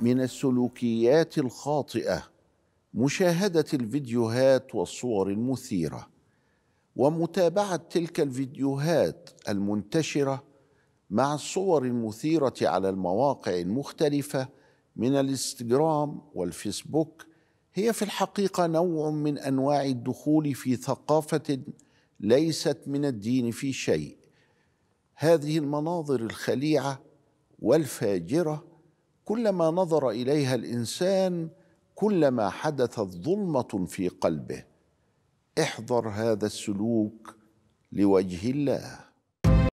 من السلوكيات الخاطئه مشاهده الفيديوهات والصور المثيره ومتابعه تلك الفيديوهات المنتشره مع الصور المثيره على المواقع المختلفه من الانستغرام والفيسبوك هي في الحقيقه نوع من انواع الدخول في ثقافه ليست من الدين في شيء هذه المناظر الخليعه والفاجره كلما نظر اليها الانسان كلما حدثت ظلمه في قلبه احذر هذا السلوك لوجه الله